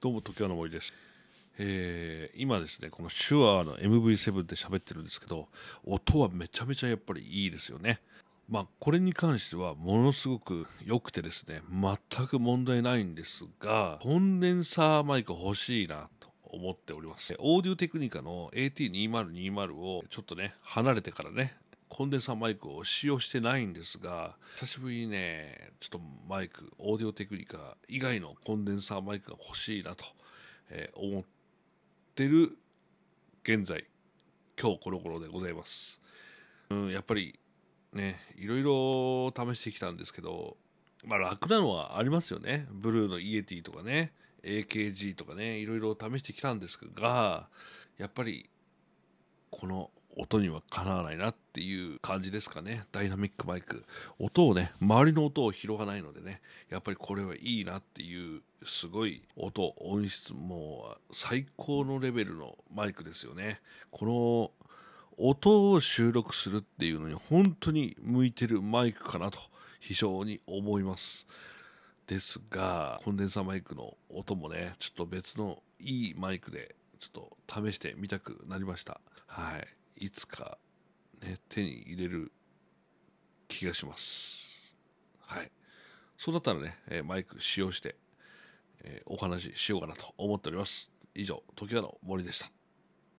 どうも時はの森です、えー、今ですねこの手話の MV7 で喋ってるんですけど音はめちゃめちゃやっぱりいいですよねまあこれに関してはものすごく良くてですね全く問題ないんですがコンデンサーマイク欲しいなと思っておりますオーディオテクニカの AT2020 をちょっとね離れてからねコンデンサーマイクを使用してないんですが、久しぶりにね、ちょっとマイク、オーディオテクニカ以外のコンデンサーマイクが欲しいなと、えー、思ってる現在、今日この頃でございます。うん、やっぱりね、いろいろ試してきたんですけど、まあ楽なのはありますよね。ブルーのイエティとかね、AKG とかね、いろいろ試してきたんですが、やっぱりこの音にはかなわないなっていう感じですかね。ダイナミックマイク。音をね、周りの音を拾わないのでね、やっぱりこれはいいなっていう、すごい音、音質、もう最高のレベルのマイクですよね。この音を収録するっていうのに本当に向いてるマイクかなと非常に思います。ですが、コンデンサーマイクの音もね、ちょっと別のいいマイクでちょっと試してみたくなりました。はい。いつか、ね、手に入れる気がします。はい。そうなったらね、えマイク使用して、えお話ししようかなと思っております。以上、時和の森でした。